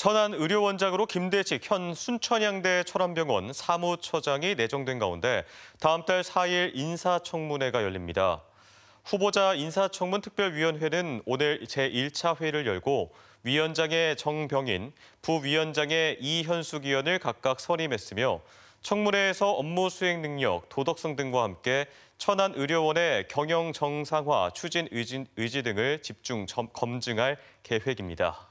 천안 의료원장으로 김대식 현 순천향대 철암병원 사무처장이 내정된 가운데 다음 달 4일 인사청문회가 열립니다. 후보자 인사청문 특별위원회는 오늘 제1차 회를 의 열고 위원장의 정병인, 부위원장의 이현숙 위원을 각각 선임했으며 청문회에서 업무 수행 능력, 도덕성 등과 함께 천안 의료원의 경영 정상화 추진 의지, 의지 등을 집중 검증할 계획입니다.